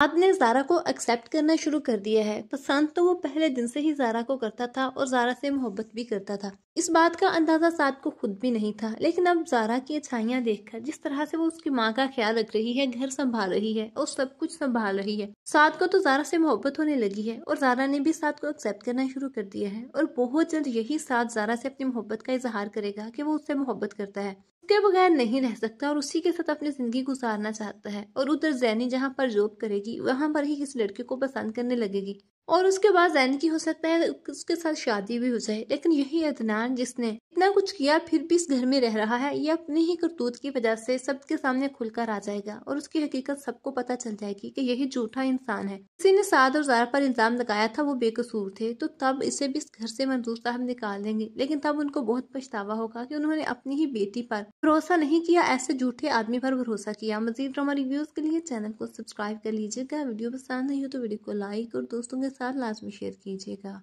आपने जारा को एक्सेप्ट करना शुरू कर दिया है पसंद तो वो पहले दिन से ही जारा को करता था और जारा से मोहब्बत भी करता था इस बात का अंदाजा साद को खुद भी नहीं था लेकिन अब जारा की अच्छाइयाँ देखकर जिस तरह से वो उसकी माँ का ख्याल रख रही है घर संभाल रही है और सब कुछ संभाल रही है साद को तो जारा से मोहब्बत होने लगी है और जारा ने भी साद को एक्सेप्ट करना शुरू कर दिया है और बहुत जल्द यही साथ जारा से अपनी मोहब्बत का इजहार करेगा की वो उससे मोहब्बत करता है के बगैर नहीं रह सकता और उसी के साथ अपनी ज़िंदगी गुजारना चाहता है और उधर जैनी जहाँ पर जॉब करेगी वहां पर ही किसी लड़के को पसंद करने लगेगी और उसके बाद जैन की हो सकता है उसके साथ शादी भी हो जाए लेकिन यही अदनान जिसने इतना कुछ किया फिर भी इस घर में रह रहा है ये अपनी ही करतूत की वजह से सबके सामने खुलकर आ जाएगा और उसकी हकीकत सबको पता चल जाएगी कि यही झूठा इंसान है किसी ने साद और जार पर इल्जाम लगाया था वो बेकसूर थे तो तब इसे भी इस घर से मंजूर साहब निकाल देंगे लेकिन तब उनको बहुत पछतावा होगा की उन्होंने अपनी ही बेटी पर भरोसा नहीं किया ऐसे झूठे आदमी पर भरोसा किया मजीद ड्रामा रिव्यूज के लिए चैनल को सब्सक्राइब कर लीजिएगा वीडियो पसंद नहीं हो तो वीडियो को लाइक और दोस्तों के साथ लाजमी शेयर कीजिएगा